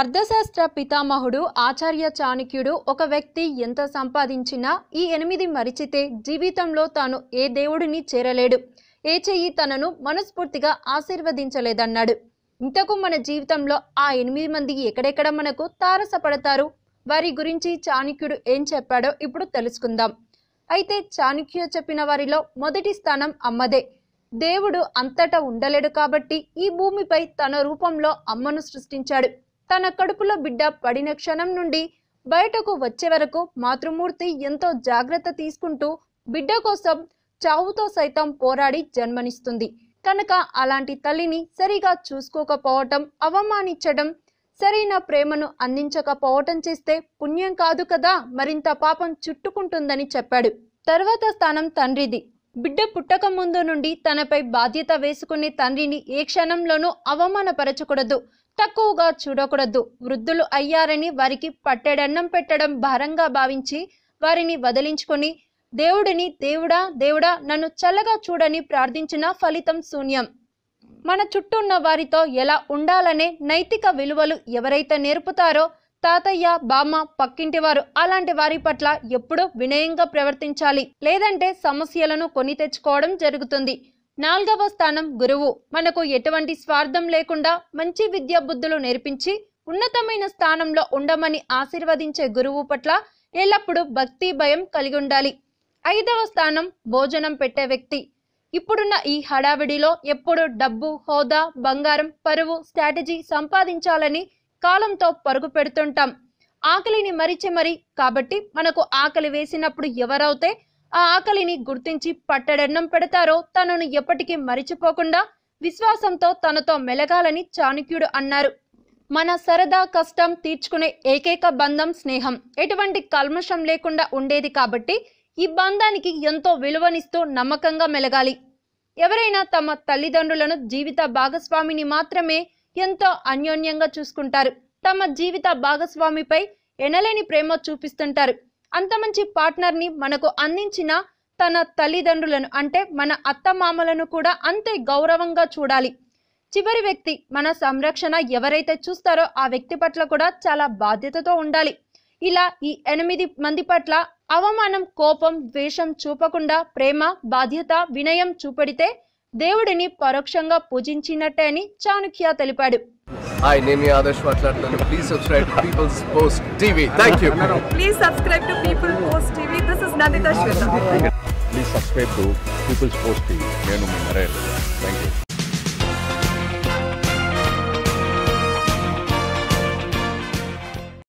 అర్థశాస్త్ర పితామహుడు ఆచార్య చాణక్యుడు ఒక వ్యక్తి ఎంత సంపాదించినా ఈ ఎనిమిది మరిచితే జీవితంలో తాను ఏ దేవుడిని చేరలేడు ఏ చెయ్యి తనను మనస్ఫూర్తిగా ఆశీర్వదించలేదన్నాడు ఇంతకు మన జీవితంలో ఆ ఎనిమిది మంది ఎక్కడెక్కడ మనకు తారసపడతారు వారి గురించి చాణక్యుడు ఏం చెప్పాడో ఇప్పుడు తెలుసుకుందాం అయితే చాణక్య చెప్పిన వారిలో మొదటి స్థానం అమ్మదే దేవుడు అంతటా ఉండలేడు కాబట్టి ఈ భూమిపై తన రూపంలో అమ్మను సృష్టించాడు తన కడుపులో బిడ్డ పడిన క్షణం నుండి బయటకు వచ్చే వరకు మాతృమూర్తి ఎంతో జాగ్రత్త తీసుకుంటూ బిడ్డ కోసం చావుతో సైతం పోరాడి జన్మనిస్తుంది కనుక అలాంటి తల్లిని సరిగా చూసుకోకపోవటం అవమానించడం సరైన ప్రేమను అందించకపోవటం చేస్తే పుణ్యం కాదు కదా మరింత పాపం చుట్టుకుంటుందని చెప్పాడు తర్వాత స్థానం తండ్రిది బిడ్డ పుట్టక ముందు నుండి తనపై బాధ్యత వేసుకునే తండ్రిని ఏ క్షణంలోనూ అవమానపరచకూడదు తక్కువగా చూడకూడదు వృద్ధులు అయ్యారని వారికి పట్టెడన్నం పెట్టడం భారంగా భావించి వారిని వదిలించుకొని దేవుడిని దేవుడా దేవుడా నన్ను చల్లగా చూడని ప్రార్థించిన ఫలితం శూన్యం మన చుట్టూ ఉన్న వారితో ఎలా ఉండాలనే నైతిక విలువలు ఎవరైతే నేర్పుతారో తాతయ్య బామ్మ పక్కింటి వారు అలాంటి వారి పట్ల ఎప్పుడూ వినయంగా ప్రవర్తించాలి లేదంటే సమస్యలను కొని తెచ్చుకోవడం జరుగుతుంది నాలుగవ స్థానం గురువు మనకు ఎటువంటి స్వార్థం లేకుండా మంచి విద్యా బుద్ధులు నేర్పించి ఉన్నతమైన స్థానంలో ఉండమని ఆశీర్వదించే గురువు పట్ల ఎల్లప్పుడూ భక్తి భయం కలిగి ఉండాలి ఐదవ స్థానం భోజనం పెట్టే వ్యక్తి ఇప్పుడున్న ఈ హడావిడిలో ఎప్పుడు డబ్బు హోదా బంగారం పరువు స్ట్రాటజీ సంపాదించాలని కాలంతో పరుగు పెడుతుంటాం ఆకలిని మరిచే మరి కాబట్టి మనకు ఆకలి వేసినప్పుడు ఎవరైతే ఆ ఆకలిని గుర్తించి పట్టడన్నం పెడతారో తనను ఎప్పటికీ మరిచిపోకుండా విశ్వాసంతో తనతో మెలగాలని చాణుక్యుడు అన్నారు మన సరదా కష్టం తీర్చుకునే ఏకైక బంధం స్నేహం ఎటువంటి కల్మషం లేకుండా ఉండేది కాబట్టి ఈ బంధానికి ఎంతో విలువనిస్తూ నమ్మకంగా మెలగాలి ఎవరైనా తమ తల్లిదండ్రులను జీవిత భాగస్వామిని మాత్రమే ఎంతో అన్యోన్యంగా చూసుకుంటారు తమ జీవిత భాగస్వామిపై ఎనలేని ప్రేమ చూపిస్తుంటారు అంత మంచి పార్ట్నర్ని మనకు అందించిన తన తల్లిదండ్రులను అంటే మన అత్తమామలను కూడా అంతే గౌరవంగా చూడాలి చివరి వ్యక్తి మన సంరక్షణ ఎవరైతే చూస్తారో ఆ వ్యక్తి పట్ల కూడా చాలా బాధ్యతతో ఉండాలి ఇలా ఈ ఎనిమిది మంది పట్ల అవమానం కోపం ద్వేషం చూపకుండా ప్రేమ బాధ్యత వినయం చూపడితే దేవుడిని పరోక్షంగా పూజించినట్టే అని చాణుక్య తెలిపాడు హాయ్ నేను మీ ఆదర్శ్ మాట్లాడుతున్నాను please subscribe to peoples post TV thank you please subscribe to people post TV this is Nandita Shweta please subscribe to peoples post TV నేను మీ నరేష్ థ్యాంక్ యూ